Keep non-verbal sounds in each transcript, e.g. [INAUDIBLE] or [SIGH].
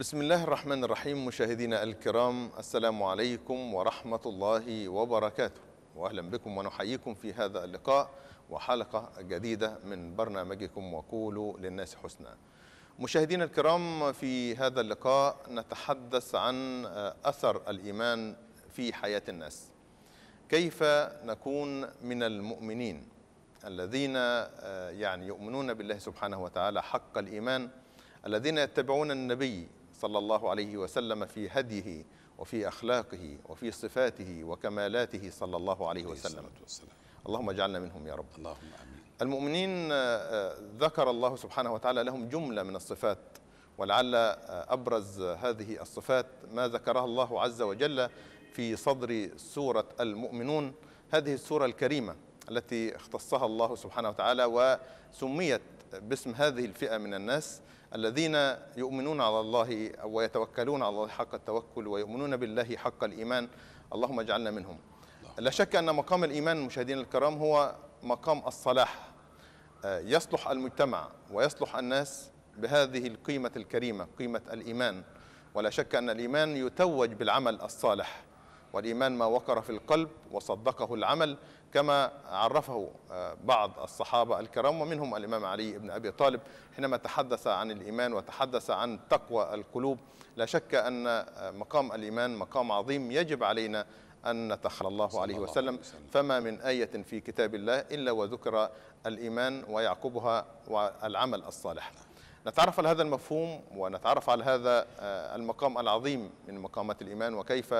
بسم الله الرحمن الرحيم مشاهدينا الكرام السلام عليكم ورحمة الله وبركاته وأهلا بكم ونحييكم في هذا اللقاء وحلقة جديدة من برنامجكم وقولوا للناس حسنا مشاهدينا الكرام في هذا اللقاء نتحدث عن أثر الإيمان في حياة الناس كيف نكون من المؤمنين الذين يعني يؤمنون بالله سبحانه وتعالى حق الإيمان الذين يتبعون النبي صلى الله عليه وسلم في هديه وفي أخلاقه وفي صفاته وكمالاته صلى الله عليه وسلم اللهم اجعلنا منهم يا رب اللهم آمين المؤمنين آه، آه، ذكر الله سبحانه وتعالى لهم جملة من الصفات ولعل آه، أبرز هذه الصفات ما ذكرها الله عز وجل في صدر سورة المؤمنون هذه السورة الكريمة التي اختصها الله سبحانه وتعالى وسميت باسم هذه الفئة من الناس الذين يؤمنون على الله ويتوكلون على الله حق التوكل ويؤمنون بالله حق الإيمان اللهم اجعلنا منهم لا شك أن مقام الإيمان مشاهدينا الكرام هو مقام الصلاح آه، يصلح المجتمع ويصلح الناس بهذه القيمة الكريمة قيمة الإيمان ولا شك أن الإيمان يتوج بالعمل الصالح والإيمان ما وقر في القلب وصدقه العمل كما عرفه آه، بعض الصحابة الكرام ومنهم الإمام علي بن أبي طالب حينما تحدث عن الإيمان وتحدث عن تقوى القلوب لا شك أن آه، مقام الإيمان مقام عظيم يجب علينا أن نتخلى الله عليه وسلم فما من آية في كتاب الله إلا وذكر الإيمان ويعقبها والعمل الصالح نتعرف على هذا المفهوم ونتعرف على هذا آه، المقام العظيم من مقامات الإيمان وكيف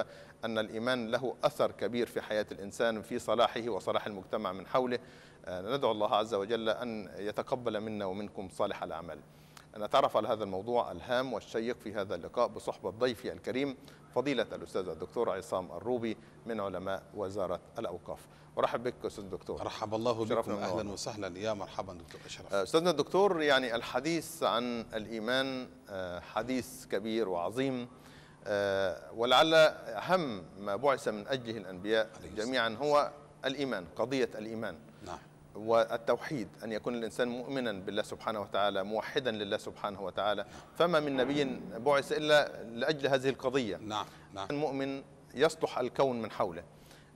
أن الإيمان له أثر كبير في حياة الإنسان في صلاحه وصلاح المجتمع من حوله آه، ندعو الله عز وجل أن يتقبل منا ومنكم صالح الأعمال نتعرف على هذا الموضوع الهام والشيق في هذا اللقاء بصحبة ضيفي الكريم فضيلة الأستاذ الدكتور عصام الروبي من علماء وزارة الأوقاف ورحب بك أستاذ الدكتور رحب الله بكم أهلا وسهلا يا مرحبا دكتور أشرف أستاذنا الدكتور يعني الحديث عن الإيمان آه، حديث كبير وعظيم آه، ولعل أهم ما بعث من أجله الأنبياء جميعا هو الإيمان قضية الإيمان والتوحيد أن يكون الإنسان مؤمنا بالله سبحانه وتعالى موحدا لله سبحانه وتعالى فما من نبي بعث إلا لأجل هذه القضية نعم نعم المؤمن يصلح الكون من حوله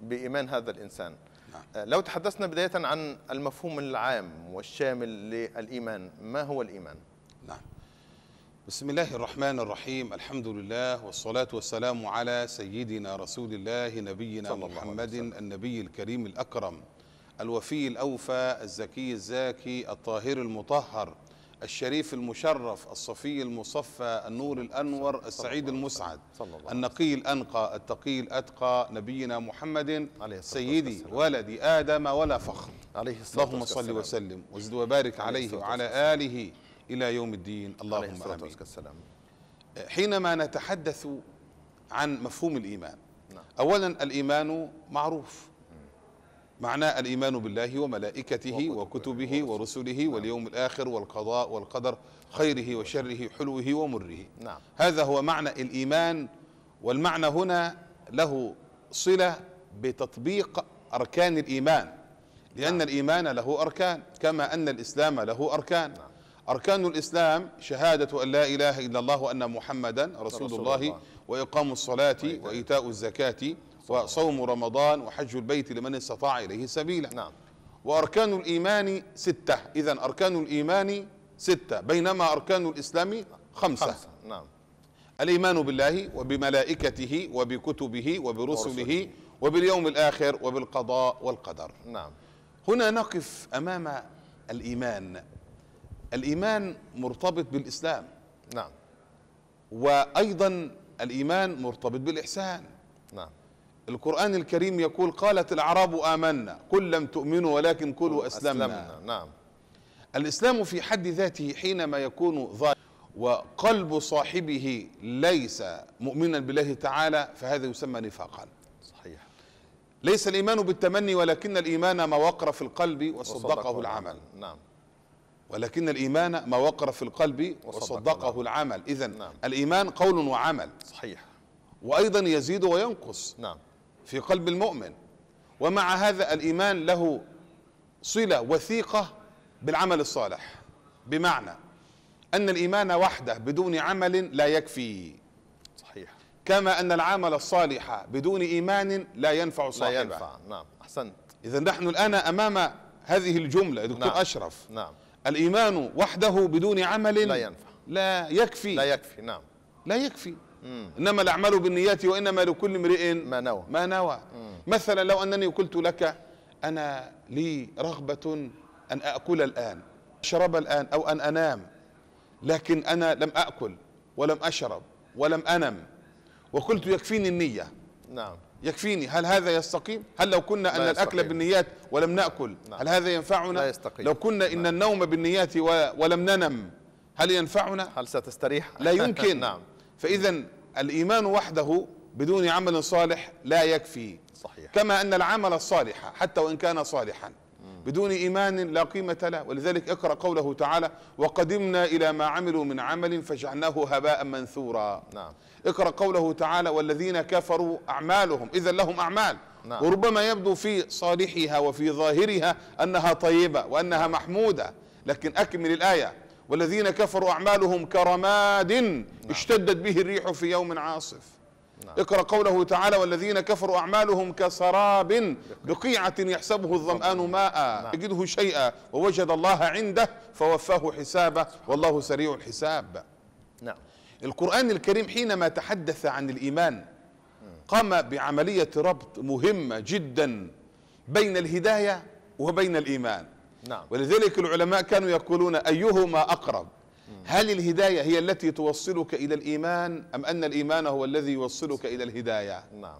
بإيمان هذا الإنسان نعم. آه، لو تحدثنا بداية عن المفهوم العام والشامل للإيمان ما هو الإيمان؟ نعم بسم الله الرحمن الرحيم الحمد لله والصلاة والسلام على سيدنا رسول الله نبينا محمد الله النبي الكريم الأكرم الوفي الأوفى الزكي الزاكي الطاهر المطهر الشريف المشرف الصفي المصفى النور الأنور السعيد المسعد النقي الأنقى التقي الأتقى نبينا محمد سيدي ولدي آدم ولا فخر عليه الصلاة اللهم صل وسلم وزد وبارك عليه وعلى آله إلى يوم الدين اللهم آمين أه، حينما نتحدث عن مفهوم الإيمان نعم. أولا الإيمان معروف معنى الايمان بالله وملائكته وكتبه ورسله نعم. واليوم الاخر والقضاء والقدر خيره وشره حلوه ومره نعم. هذا هو معنى الايمان والمعنى هنا له صله بتطبيق اركان الايمان لان نعم. الايمان له اركان كما ان الاسلام له اركان نعم. أركان الإسلام شهادة أن لا إله إلا الله وأن محمدا رسول, الله, الله وإقام الصلاة وإيتاء الزكاة وصوم رمضان وحج البيت لمن استطاع إليه سبيلا نعم وأركان الإيمان ستة إذا أركان الإيمان ستة بينما أركان الإسلام خمسة, خمسة. نعم الإيمان بالله وبملائكته وبكتبه وبرسله, وباليوم الآخر وبالقضاء والقدر نعم هنا نقف أمام الإيمان الإيمان مرتبط بالإسلام نعم وأيضا الإيمان مرتبط بالإحسان نعم القرآن الكريم يقول قالت الأعراب آمنا قل لم تؤمنوا ولكن قلوا أسلمنا, أسلمنا نعم الإسلام في حد ذاته حينما يكون ظالم وقلب صاحبه ليس مؤمنا بالله تعالى فهذا يسمى نفاقا صحيح ليس الإيمان بالتمني ولكن الإيمان ما وقر في القلب وصدقه العمل نعم ولكن الإيمان ما وقر في القلب وصدقه نعم. العمل إذا نعم. الإيمان قول وعمل صحيح وأيضا يزيد وينقص نعم في قلب المؤمن ومع هذا الايمان له صله وثيقه بالعمل الصالح بمعنى ان الايمان وحده بدون عمل لا يكفي صحيح كما ان العمل الصالح بدون ايمان لا ينفع صاحبه لا ينفع نعم احسنت اذا نحن الان امام هذه الجمله دكتور نعم. اشرف نعم الايمان وحده بدون عمل لا ينفع لا يكفي لا يكفي نعم لا يكفي انما الاعمال بالنيات وانما لكل امرئ ما نوى ما نوى مثلا لو انني قلت لك انا لي رغبه ان اكل الان اشرب الان او ان انام لكن انا لم اكل ولم اشرب ولم انم وقلت يكفيني النيه نعم يكفيني هل هذا يستقيم هل لو كنا أن الأكل بالنيات ولم نأكل نعم. هل هذا ينفعنا لا يستقيم. لو كنا إن نعم. النوم بالنيات ولم ننم هل ينفعنا هل ستستريح لا يمكن [LAUGHS] نعم فإذا الإيمان وحده بدون عمل صالح لا يكفي صحيح. كما أن العمل الصالح حتى وإن كان صالحا بدون إيمان لا قيمة له ولذلك اقرأ قوله تعالى وقدمنا إلى ما عملوا من عمل فجعلناه هباء منثورا نعم. اقرأ قوله تعالى والذين كفروا أعمالهم إذا لهم أعمال نعم. وربما يبدو في صالحها وفي ظاهرها أنها طيبة وأنها محمودة لكن أكمل الآية والذين كفروا أعمالهم كرماد نعم. اشتدت به الريح في يوم عاصف نعم. اقرأ قوله تعالى والذين كفروا أعمالهم كسراب بقيعة يحسبه الظمآن ماء نعم. يجده شيئا ووجد الله عنده فوفاه حسابه والله سريع الحساب نعم القرآن الكريم حينما تحدث عن الإيمان قام بعملية ربط مهمة جدا بين الهداية وبين الإيمان نعم. ولذلك العلماء كانوا يقولون أيهما أقرب هل الهداية هي التي توصلك إلى الإيمان أم أن الإيمان هو الذي يوصلك إلى الهداية نعم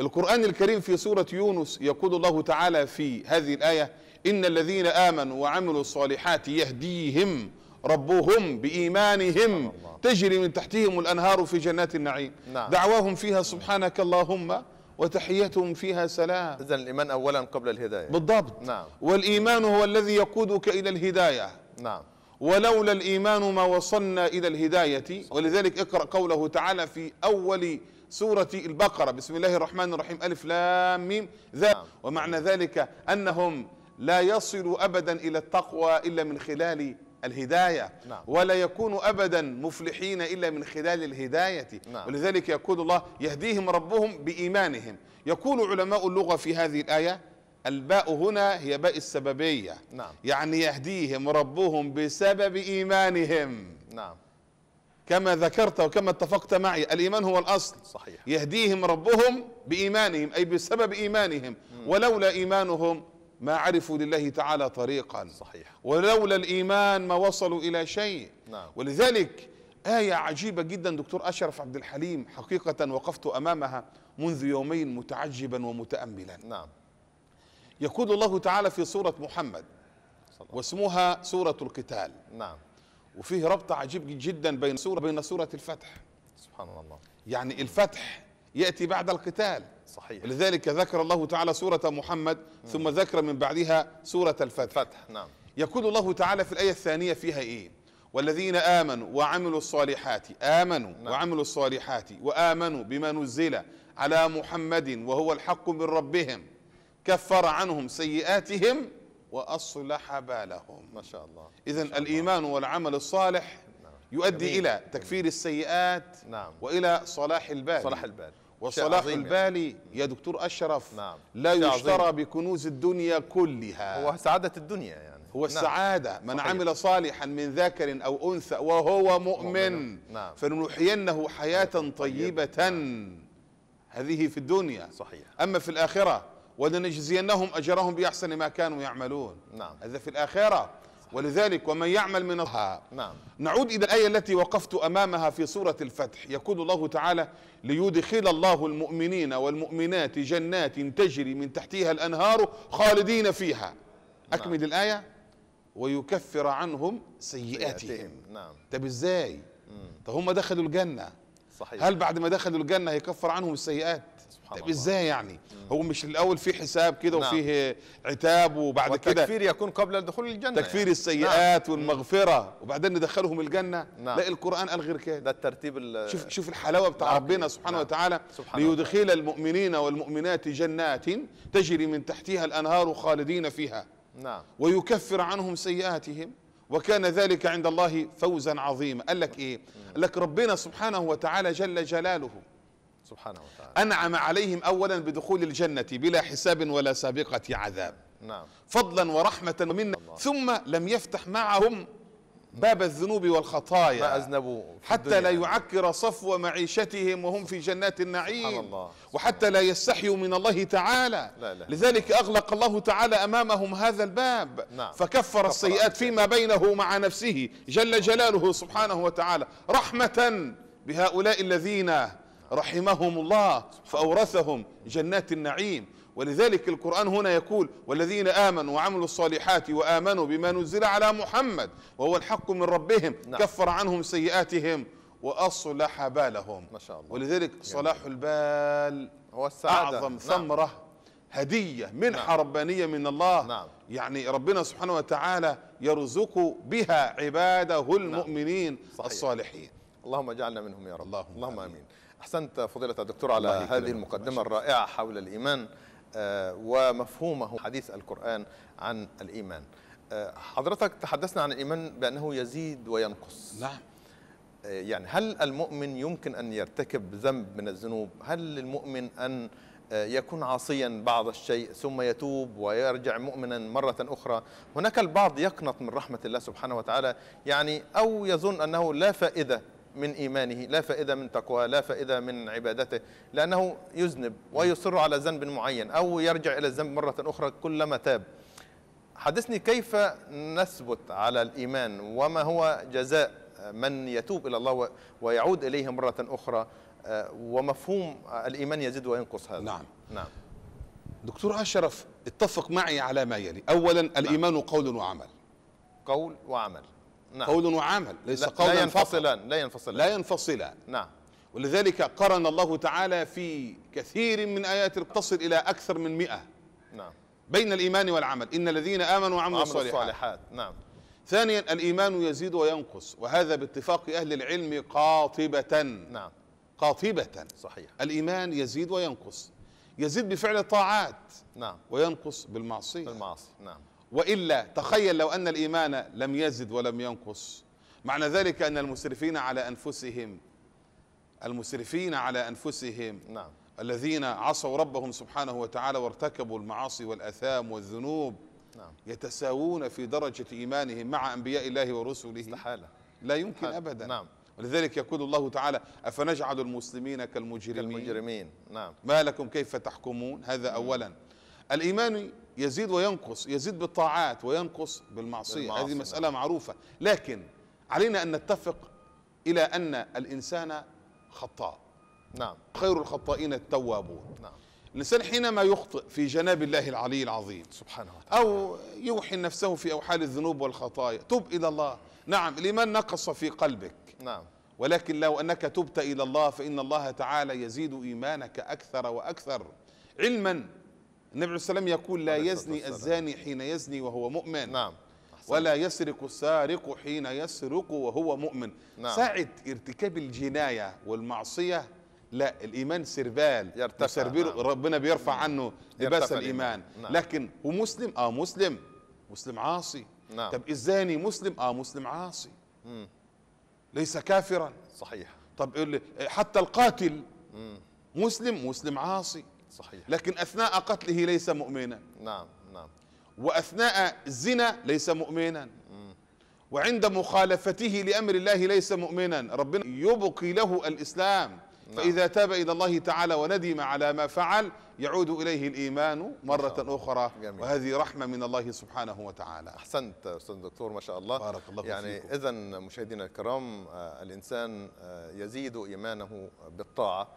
القرآن الكريم في سورة يونس يقول الله تعالى في هذه الآية إن الذين آمنوا وعملوا الصالحات يهديهم ربهم بإيمانهم تجري من تحتهم الأنهار في جنات النعيم نعم. دعواهم فيها سبحانك اللهم وتحيتهم فيها سلام إذا الإيمان أولا قبل الهداية بالضبط نعم والإيمان هو الذي يقودك إلى الهداية نعم ولولا الإيمان ما وصلنا إلى الهداية ولذلك اقرأ قوله تعالى في أول سورة البقرة بسم الله الرحمن الرحيم ألف لام ميم ذا نعم. ومعنى ذلك أنهم لا يصلوا أبدا إلى التقوى إلا من خلال الهداية نعم. ولا يكون أبدا مفلحين إلا من خلال الهداية نعم. ولذلك يقول الله يهديهم ربهم بإيمانهم يقول علماء اللغة في هذه الآية الباء هنا هي باء السببية نعم. يعني يهديهم ربهم بسبب إيمانهم نعم كما ذكرت وكما اتفقت معي الإيمان هو الأصل صحيح. يهديهم ربهم بإيمانهم أي بسبب إيمانهم مم. ولولا إيمانهم ما عرفوا لله تعالى طريقا صحيح ولولا الإيمان ما وصلوا إلى شيء نعم. ولذلك آية عجيبة جدا دكتور أشرف عبد الحليم حقيقة وقفت أمامها منذ يومين متعجبا ومتأملا نعم يقول الله تعالى في سورة محمد صلح. واسمها سورة القتال نعم وفيه ربط عجيب جدا بين سورة بين سورة الفتح سبحان الله يعني الفتح يأتي بعد القتال صحيح لذلك ذكر الله تعالى سورة محمد ثم ذكر من بعدها سورة الفتح فتح نعم يقول الله تعالى في الآية الثانية فيها إيه والذين آمنوا وعملوا الصالحات آمنوا نعم. وعملوا الصالحات وآمنوا بما نزل على محمد وهو الحق من ربهم كفر عنهم سيئاتهم وأصلح بالهم ما شاء الله إذا الإيمان والعمل الصالح نعم. يؤدي جميل. إلى تكفير السيئات نعم. وإلى صلاح البال صلاح البال وصلاح يعني. البالي يا دكتور أشرف نعم. لا يشترى عظيم. بكنوز الدنيا كلها هو سعادة الدنيا يعني هو نعم. السعادة من صحيح. عمل صالحا من ذكر أو أنثى وهو مؤمن, مؤمن. نعم. فلنحيينه حياة طيبة نعم. هذه في الدنيا صحيح أما في الآخرة ولنجزينهم أجرهم بأحسن ما كانوا يعملون نعم هذا في الآخرة ولذلك ومن يعمل من الها نعم نعود إلى الآية التي وقفت أمامها في سورة الفتح يقول الله تعالى ليدخل الله المؤمنين والمؤمنات جنات تجري من تحتها الأنهار خالدين فيها نعم. أكمل نعم. الآية ويكفر عنهم سيئاتهم, سيئاتهم. نعم طب إزاي؟ طب هم دخلوا الجنة صحيح هل بعد ما دخلوا الجنة هيكفر عنهم السيئات؟ سبحان طب ازاي يعني مم. هو مش الاول في حساب كده نعم. وفيه عتاب وبعد كده التكفير يكون قبل دخول الجنه يعني. تكفير يعني. السيئات نعم. والمغفره وبعدين ندخلهم الجنه نعم. لا القران قال غير كده ده الترتيب شوف شوف الحلاوه بتاع نعم. ربنا سبحانه نعم. وتعالى سبحان ليدخل الله. المؤمنين والمؤمنات جنات تجري من تحتها الانهار خالدين فيها نعم ويكفر عنهم سيئاتهم وكان ذلك عند الله فوزا عظيما قال لك ايه قال لك ربنا سبحانه وتعالى جل جلاله سبحانه وتعالى أنعم عليهم أولا بدخول الجنة بلا حساب ولا سابقة عذاب نعم فضلا ورحمة منا ثم لم يفتح معهم باب الذنوب والخطايا ما أذنبوا حتى لا يعكر صفو معيشتهم وهم في جنات النعيم الله وحتى لا يستحيوا من الله تعالى لا لا لذلك أغلق الله تعالى أمامهم هذا الباب نعم فكفر السيئات فيما بينه مع نفسه جل جلاله سبحانه وتعالى رحمة بهؤلاء الذين رحمهم الله فأورثهم جنات النعيم ولذلك القرآن هنا يقول والذين آمنوا وعملوا الصالحات وآمنوا بما نزل على محمد وهو الحق من ربهم نعم. كفر عنهم سيئاتهم وأصلح بالهم ما شاء الله ولذلك صلاح صلاح البال هو السعادة أعظم نعم. ثمرة هدية منحة نعم. ربانية من الله نعم. يعني ربنا سبحانه وتعالى يرزق بها عباده نعم. المؤمنين نعم. صحيح. الصالحين اللهم اجعلنا منهم يا رب اللهم, اللهم آمين, آمين. أحسنت فضيلة الدكتور على هذه المقدمة الرائعة حول الإيمان آه، ومفهومه حديث القرآن عن الإيمان آه، حضرتك تحدثنا عن الإيمان بأنه يزيد وينقص نعم آه، يعني هل المؤمن يمكن أن يرتكب ذنب من الذنوب هل للمؤمن أن يكون عاصيا بعض الشيء ثم يتوب ويرجع مؤمنا مرة أخرى هناك البعض يقنط من رحمة الله سبحانه وتعالى يعني أو يظن أنه لا فائدة من إيمانه لا فائدة من تقواه لا فائدة من عبادته لأنه يذنب ويصر على ذنب معين أو يرجع إلى الذنب مرة أخرى كلما تاب حدثني كيف نثبت على الإيمان وما هو جزاء من يتوب إلى الله ويعود إليه مرة أخرى آه، ومفهوم الإيمان يزيد وينقص هذا نعم نعم دكتور أشرف اتفق معي على ما يلي أولا نعم. الإيمان نعم. قول وعمل قول وعمل نعم. قول وعمل ليس لا قولا لا ينفصلان لا ينفصلان لا ينفصلان نعم ولذلك قرن الله تعالى في كثير من آيات تصل إلى أكثر من مئة نعم بين الإيمان والعمل إن الذين آمنوا وعملوا الصالحات. الصالحات نعم ثانيا الإيمان يزيد وينقص وهذا باتفاق أهل العلم قاطبة نعم قاطبة صحيح الإيمان يزيد وينقص يزيد بفعل الطاعات نعم وينقص بالمعصية بالمعصية نعم والا تخيل لو ان الايمان لم يزد ولم ينقص معنى ذلك ان المسرفين على انفسهم المسرفين على انفسهم نعم الذين عصوا ربهم سبحانه وتعالى وارتكبوا المعاصي والاثام والذنوب نعم يتساوون في درجه ايمانهم مع انبياء الله ورسله استحاله لا يمكن استحالة. نعم. ابدا نعم ولذلك يقول الله تعالى أفنجعل المسلمين كالمجرمين كالمجرمين نعم ما لكم كيف تحكمون هذا أولا الإيمان يزيد وينقص يزيد بالطاعات وينقص بالمعصية, هذه نعم. مسألة معروفة لكن علينا أن نتفق إلى أن الإنسان خطاء نعم خير الخطائين التوابون نعم الإنسان حينما يخطئ في جناب الله العلي العظيم سبحانه وتعالى أو يوحي نفسه في أوحال الذنوب والخطايا تب إلى الله نعم الإيمان نقص في قلبك نعم ولكن لو أنك تبت إلى الله فإن الله تعالى يزيد إيمانك أكثر وأكثر علما النبي عليه السلام يقول لا يزني الزاني حين يزني وهو مؤمن نعم ولا يسرق السارق حين يسرق وهو مؤمن نعم. ساعة ارتكاب الجناية والمعصية لا الإيمان سربال يرتفع نعم. ربنا بيرفع نعم. عنه لباس الإيمان نعم. لكن هو مسلم آه مسلم مسلم عاصي نعم. طب الزاني مسلم آه مسلم عاصي مم. ليس كافرا صحيح طب حتى القاتل مم. مسلم مسلم عاصي صحيح لكن أثناء قتله ليس مؤمنا نعم نعم وأثناء الزنا ليس مؤمنا وعند مخالفته لأمر الله ليس مؤمنا ربنا يبقي له الإسلام نعم. فإذا تاب إلى الله تعالى وندم على ما فعل يعود إليه الإيمان مرة أخرى جميل. وهذه رحمة من الله سبحانه وتعالى أحسنت أستاذ دكتور ما شاء الله بارك الله يعني إذا مشاهدينا الكرام آه، الإنسان آه، يزيد إيمانه بالطاعة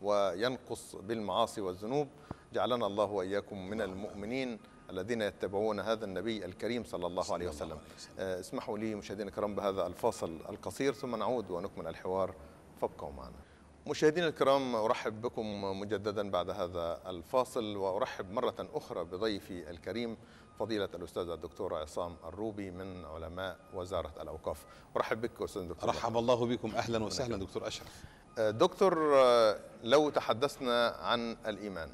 وينقص بالمعاصي والذنوب جعلنا الله واياكم من المؤمنين الذين يتبعون هذا النبي الكريم صلى الله عليه وسلم آه، اسمحوا لي مشاهدينا الكرام بهذا الفاصل القصير ثم نعود ونكمل الحوار فابقوا معنا مشاهدينا الكرام أرحب بكم مجددا بعد هذا الفاصل وأرحب مرة أخرى بضيفي الكريم فضيلة الاستاذ الدكتور عصام الروبي من علماء وزارة الأوقاف أرحب بك أستاذ دكتور رحب الله بكم أهلا وسهلا دكتور أشرف أه، دكتور أه، لو تحدثنا عن الإيمان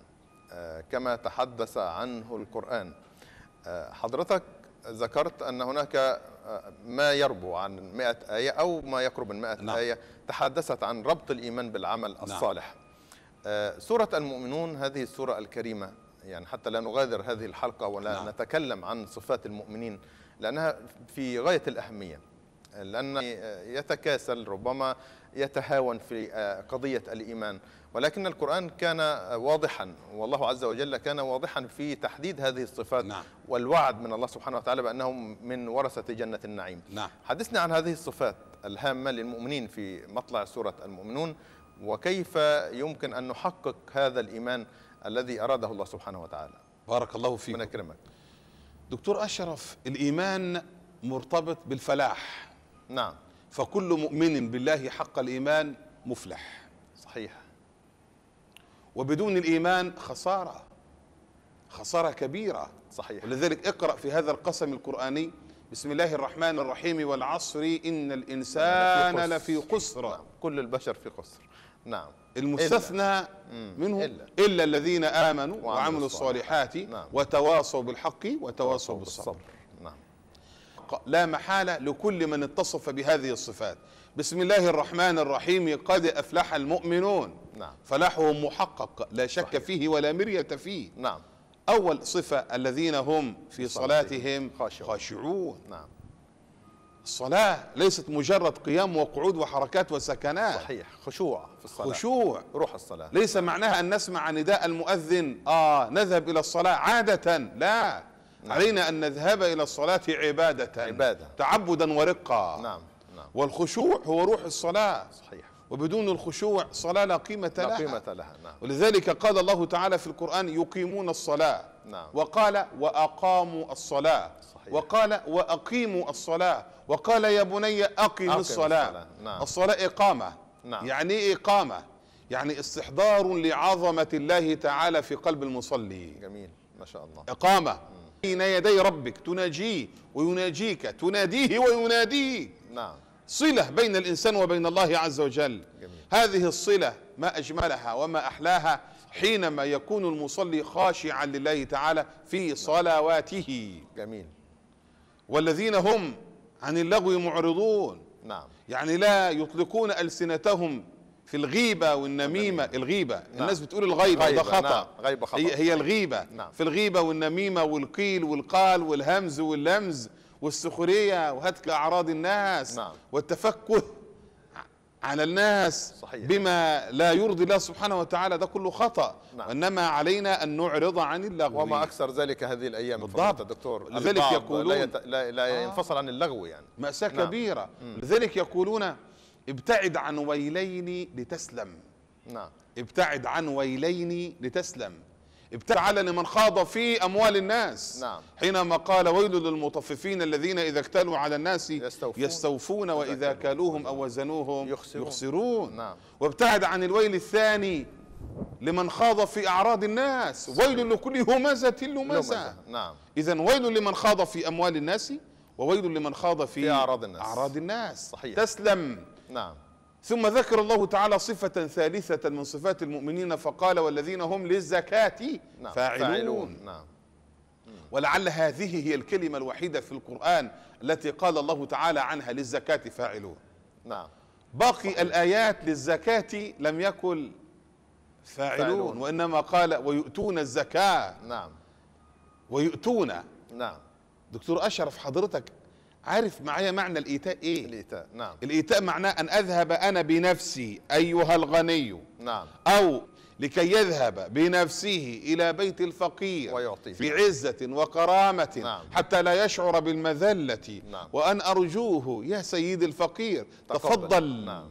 أه، كما تحدث عنه القرآن حضرتك ذكرت أن هناك آه، ما يربو عن 100 آية أو ما يقرب من 100 نعم. آية تحدثت عن ربط الإيمان بالعمل نعم. الصالح نعم. سورة المؤمنون هذه السورة الكريمة يعني حتى لا نغادر هذه الحلقة ولا نعم. نتكلم عن صفات المؤمنين لأنها في غاية الأهمية آه، لأن يتكاسل ربما يتهاون في آه، قضية الإيمان ولكن القرآن كان آه، واضحا والله عز وجل كان واضحا في تحديد هذه الصفات نعم. والوعد من الله سبحانه وتعالى بأنهم من ورثة جنة النعيم نعم. حدثنا عن هذه الصفات الهامة للمؤمنين في مطلع سورة المؤمنون وكيف يمكن أن نحقق هذا الإيمان الذي أراده الله سبحانه وتعالى بارك الله فيك من أكرمك دكتور أشرف الإيمان مرتبط بالفلاح نعم فكل مؤمن بالله حق الإيمان مفلح صحيح وبدون الإيمان خسارة خسارة كبيرة صحيح ولذلك اقرأ في هذا القسم القرآني بسم الله الرحمن الرحيم والعصر إن الإنسان لفي خسر كل البشر في خسر نعم المستثنى منهم إلا, إلا الذين آمنوا وعملوا الصالحات نعم. وتواصوا بالحق وتواصوا بالصبر حق لا محالة لكل من اتصف بهذه الصفات بسم الله الرحمن الرحيم قد أفلح المؤمنون نعم. فلاحهم محقق لا شك صحيح. فيه ولا مرية فيه نعم أول صفة الذين هم في صلاتهم خاشعون, خاشعون. نعم الصلاة ليست مجرد قيام وقعود وحركات وسكنات صحيح خشوع في الصلاة خشوع روح الصلاة ليس معناها أن نسمع نداء المؤذن آه نذهب إلى الصلاة عادة لا نعم. علينا أن نذهب إلى الصلاة عبادة عبادة تعبدا ورقة نعم نعم والخشوع هو روح الصلاة صحيح وبدون الخشوع صلاة لا قيمة لها لا قيمة لها نعم ولذلك قال الله تعالى في القرآن يقيمون الصلاة نعم وقال وأقاموا الصلاة صحيح وقال وأقيموا الصلاة وقال يا بني أقم, أقم الصلاة, الصلاة. نعم الصلاة إقامة نعم يعني إيه إقامة يعني استحضار لعظمة الله تعالى في قلب المصلي جميل ما شاء الله إقامة م. بين يدي ربك تناجيه ويناجيك تناديه ويناديه نعم صلة بين الإنسان وبين الله عز وجل جميل. هذه الصلة ما أجملها وما أحلاها حينما يكون المصلي خاشعا لله تعالى في نعم. صلواته جميل والذين هم عن اللغو معرضون نعم يعني لا يطلقون ألسنتهم في الغيبة والنميمة الغيبة نعم. الناس بتقول الغيبة وده خطأ نعم. غيبة خطأ هي, هي الغيبة نعم. في الغيبة والنميمة والقيل والقال والهمز واللمز والسخرية وهتك أعراض الناس نعم. والتفكه على الناس صحيح. بما لا يرضي الله سبحانه وتعالى ده كله خطأ نعم. إنما علينا أن نعرض عن اللغو وما أكثر ذلك هذه الأيام بالضبط دكتور لذلك يقولون لا, يت... لا, لا آه. ينفصل عن اللغو يعني مأساة نعم. كبيرة لذلك يقولون ابتعد عن ويلين لتسلم نعم ابتعد عن ويلين لتسلم ابتعد على لمن خاض في اموال الناس نعم حينما قال ويل للمطففين الذين اذا اكتالوا على الناس يستوفون, يستوفون واذا كالوهم او وزنوهم يخسرون, يخسرون. نعم وابتعد عن الويل الثاني لمن خاض في اعراض الناس ويل لكل همزه لمزه نعم اذا ويل لمن خاض في اموال الناس وويل لمن خاض في, في اعراض الناس اعراض الناس صحيح تسلم نعم ثم ذكر الله تعالى صفة ثالثة من صفات المؤمنين فقال والذين هم للزكاة نعم. فاعلون, فاعلون. نعم. ولعل هذه هي الكلمة الوحيدة في القرآن التي قال الله تعالى عنها للزكاة فاعلون نعم باقي فاعلون. الآيات للزكاة لم يكن فاعلون, فاعلون وإنما قال ويؤتون الزكاة نعم ويؤتون نعم دكتور أشرف حضرتك عارف معايا معنى الايتاء ايه الايتاء نعم الايتاء معناه ان اذهب انا بنفسي ايها الغني نعم او لكي يذهب بنفسه إلى بيت الفقير ويعطيه بعزة وكرامة نعم. حتى لا يشعر بالمذلة نعم. وأن أرجوه يا سيد الفقير تفضل نعم.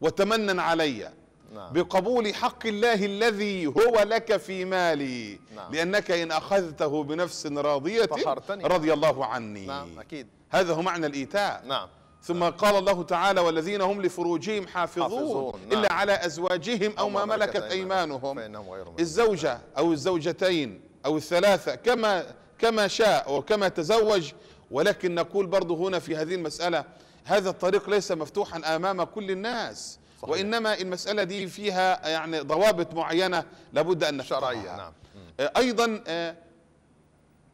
وتمنن علي نعم. بقبول حق الله الذي هو لك في مالي نعم. لأنك إن أخذته بنفس راضية رضي الله عني نعم أكيد هذا هو معنى الإيتاء نعم ثم قال الله تعالى والذين هم لفروجهم حافظون, حافظون نعم. إلا على أزواجهم أو ما ملكت أيمانهم الزوجة أو الزوجتين أو الثلاثة كما كما شاء وكما تزوج ولكن نقول برضه هنا في هذه المسألة هذا الطريق ليس مفتوحا أمام كل الناس صحيح. وإنما المسألة دي فيها يعني ضوابط معينة لابد أن نشرعها نعم. أيضا آه،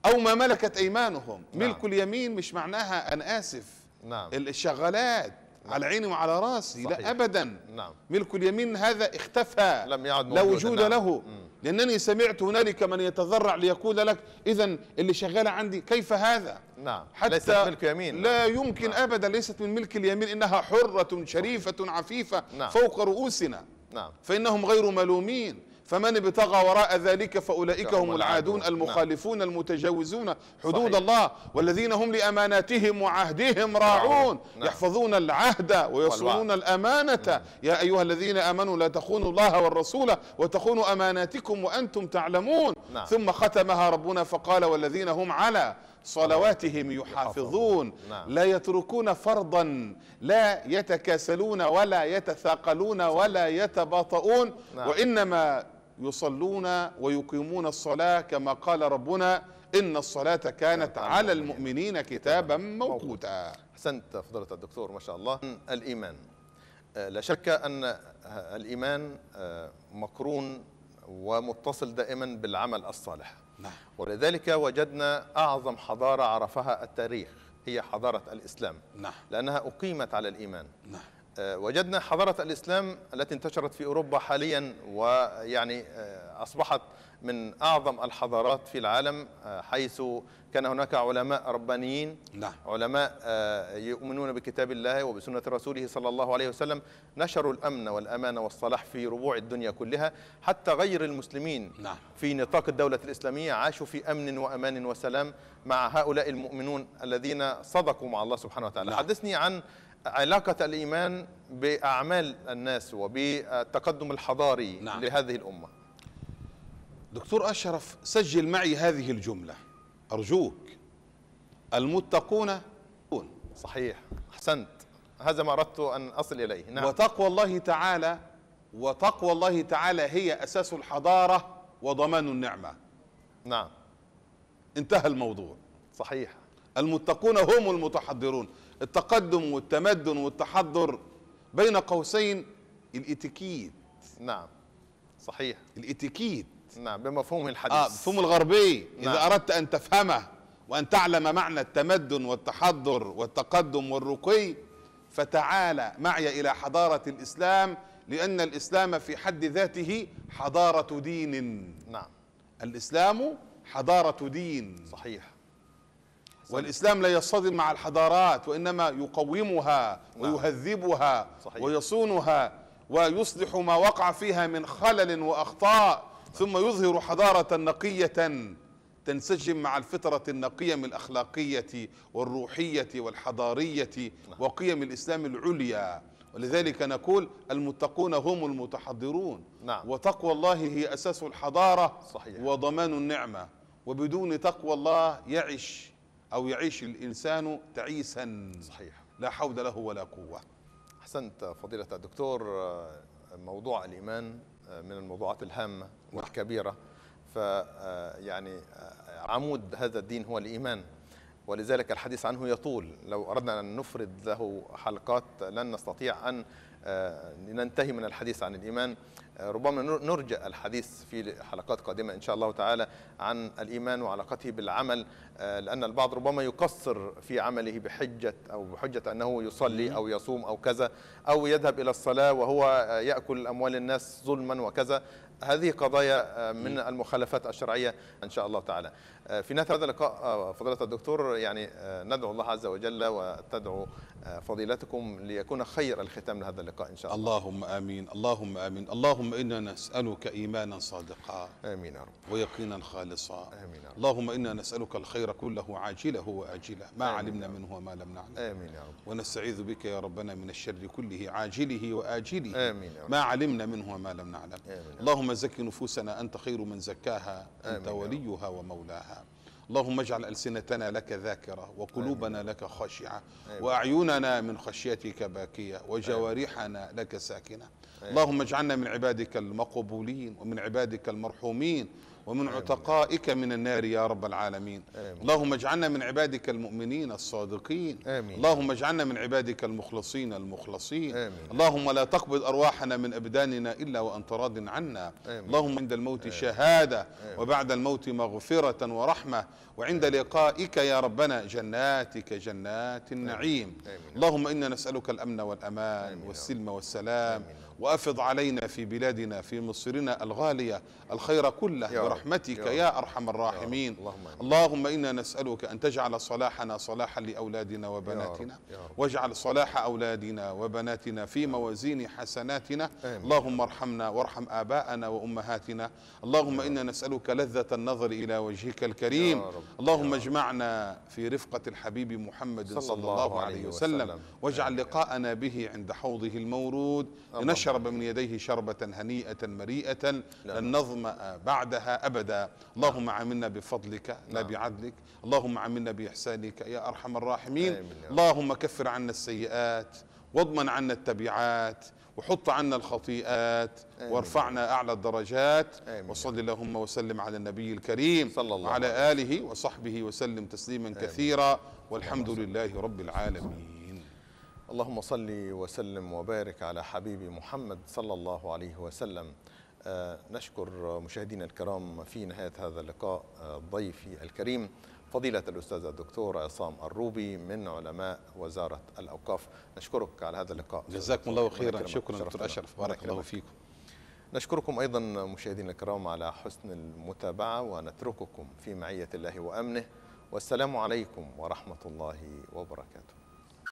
أو ما ملكت أيمانهم نعم. ملك اليمين مش معناها أنا آسف نعم الشغالات نعم. على عيني وعلى راسي صحيح. لا أبدا نعم. ملك اليمين هذا اختفى لم يعد لا وجود نعم. له لأنني سمعت هنالك من يتضرع ليقول لك إذا اللي شغالة عندي كيف هذا نعم حتى ليست ملك يمين لا نعم. يمكن نعم. أبدا ليست من ملك اليمين إنها حرة شريفة عفيفة نعم. فوق رؤوسنا نعم. فإنهم غير ملومين فمن ابتغى وراء ذلك فأولئك هم العادون نعم. المخالفون المتجاوزون حدود الله والذين هم لأماناتهم وعهدهم نعم. راعون نعم. يحفظون العهد ويصونون الأمانة يا أيها الذين آمنوا لا تخونوا الله والرسول وتخونوا أماناتكم وأنتم تعلمون ثم ختمها ربنا فقال والذين هم على صلواتهم يحافظون لا يتركون فرضا لا يتكاسلون ولا يتثاقلون ولا يتباطؤون وإنما يصلون ويقيمون الصلاة كما قال ربنا إن الصلاة كانت على المؤمنين كتابا موقوتا أحسنت فضيلة الدكتور ما شاء الله الإيمان آه، لا شك أن الإيمان آه، مقرون ومتصل دائما بالعمل الصالح نعم. ولذلك وجدنا أعظم حضارة عرفها التاريخ هي حضارة الإسلام نعم. لأنها أقيمت على الإيمان نعم. آه، وجدنا حضارة الإسلام التي انتشرت في أوروبا حاليا ويعني آه، أصبحت من أعظم الحضارات في العالم آه، حيث كان هناك علماء ربانيين نعم. علماء يؤمنون بكتاب الله وبسنة رسوله صلى الله عليه وسلم نشروا الأمن والأمان والصلاح في ربوع الدنيا كلها حتى غير المسلمين نعم. في نطاق الدولة الإسلامية عاشوا في أمن وأمان وسلام مع هؤلاء المؤمنون الذين صدقوا مع الله سبحانه وتعالى نعم. حدثني عن علاقة الإيمان بأعمال الناس وبالتقدم الحضاري نعم. لهذه الأمة دكتور أشرف سجل معي هذه الجملة أرجوك المتقون صحيح أحسنت هذا ما أردت أن أصل إليه نعم. وتقوى الله تعالى وتقوى الله تعالى هي أساس الحضارة وضمان النعمة نعم انتهى الموضوع صحيح المتقون هم المتحضرون التقدم والتمدن والتحضر بين قوسين الاتيكيت نعم صحيح الاتيكيت نعم بمفهوم آه، الحديث اه بمفهوم الغربي نعم. اذا اردت ان تفهمه وان تعلم معنى التمدن والتحضر والتقدم والرقي فتعال معي الى حضاره الاسلام لان الاسلام في حد ذاته حضاره دين نعم الاسلام حضاره دين صحيح والإسلام لا يصطدم مع الحضارات وإنما يقومها نعم. ويهذبها صحيح. ويصونها ويصلح ما وقع فيها من خلل وأخطاء ثم يظهر حضارة نقية تنسجم مع الفطرة النقية من الأخلاقية والروحية والحضارية نعم. وقيم الإسلام العليا ولذلك نقول المتقون هم المتحضرون نعم. وتقوى الله هي أساس الحضارة صحيح. وضمان النعمة وبدون تقوى الله يعش أو يعيش الإنسان تعيسا صحيح لا حول له ولا قوة أحسنت فضيلة الدكتور آه، موضوع الإيمان آه، من الموضوعات الهامة والكبيرة فيعني آه، عمود هذا الدين هو الإيمان ولذلك الحديث عنه يطول لو أردنا أن نفرد له حلقات لن نستطيع أن ننتهي من الحديث عن الإيمان آه، ربما نرجع الحديث في حلقات قادمة إن شاء الله تعالى عن الإيمان وعلاقته بالعمل آه، لأن البعض ربما يقصر في عمله بحجة أو بحجة أنه يصلي أو يصوم أو كذا أو يذهب إلى الصلاة وهو آه، يأكل أموال الناس ظلما وكذا هذه قضايا من المخالفات الشرعية إن شاء الله تعالى آه، في نهايه هذا اللقاء آه، فضيله الدكتور يعني آه، ندعو الله عز وجل وتدعو فضيلتكم ليكون خير الختام لهذا اللقاء ان شاء الله اللهم امين اللهم امين اللهم انا نسالك ايمانا صادقا امين يا رب ويقينا خالصا امين يا رب اللهم انا نسالك الخير كله عاجله واجله ما علمنا منه وما لم نعلم امين يا رب ونستعيذ بك يا ربنا من الشر كله عاجله واجله امين يا رب ما علمنا منه وما لم نعلم آمين اللهم زك نفوسنا انت خير من زكاها انت وليها ومولاها اللهم اجعل ألسنتنا لك ذاكرة وقلوبنا لك خاشعة وأعيننا من خشيتك باكية وجوارحنا لك ساكنة اللهم اجعلنا من عبادك المقبولين ومن عبادك المرحومين ومن أيوة. عتقائك من النار يا رب العالمين آمين. أيوة. اللهم اجعلنا من عبادك المؤمنين الصادقين آمين. اللهم اجعلنا من عبادك المخلصين المخلصين آمين. اللهم لا تقبض أرواحنا من أبداننا إلا وأنت راض عنا آمين. اللهم عند الموت شهادة وبعد الموت مغفرة ورحمة وعند لقائك يا ربنا جناتك جنات النعيم آمين. اللهم إنا نسألك الأمن والأمان والسلم والسلام آمين. وافض علينا في بلادنا في مصرنا الغاليه الخير كله يا برحمتك يا, يا ارحم الراحمين اللهم, اللهم انا نسالك ان تجعل صلاحنا صلاحا لاولادنا وبناتنا يا رب. واجعل صلاح اولادنا وبناتنا في موازين حسناتنا آمين. اللهم ارحمنا وارحم اباءنا وامهاتنا اللهم انا نسالك لذه النظر الى وجهك الكريم اللهم اجمعنا في رفقه الحبيب محمد صلى, صلى الله عليه وسلم, وسلم. واجعل لقاءنا به عند حوضه المورود نشر شرب من يديه شربة هنيئة مريئة لن نظمأ بعدها أبدا اللهم عاملنا بفضلك لا نعم. بعدلك اللهم عاملنا بإحسانك يا أرحم الراحمين اللهم كفر عنا السيئات واضمن عنا التبعات وحط عنا الخطيئات وارفعنا أعلى الدرجات وصل اللهم وسلم على النبي الكريم صلى الله وعلى آله وصحبه وسلم تسليما كثيرا والحمد لله رب العالمين اللهم صل وسلم وبارك على حبيبي محمد صلى الله عليه وسلم آه، نشكر مشاهدينا الكرام في نهاية هذا اللقاء آه، ضيفي الكريم فضيلة الأستاذ الدكتور عصام الروبي من علماء وزارة الأوقاف نشكرك على هذا اللقاء جزاكم الله خيرا شكرا دكتور أشرف بارك الله فيكم نشكركم أيضا مشاهدينا الكرام على حسن المتابعة ونترككم في معية الله وأمنه والسلام عليكم ورحمة الله وبركاته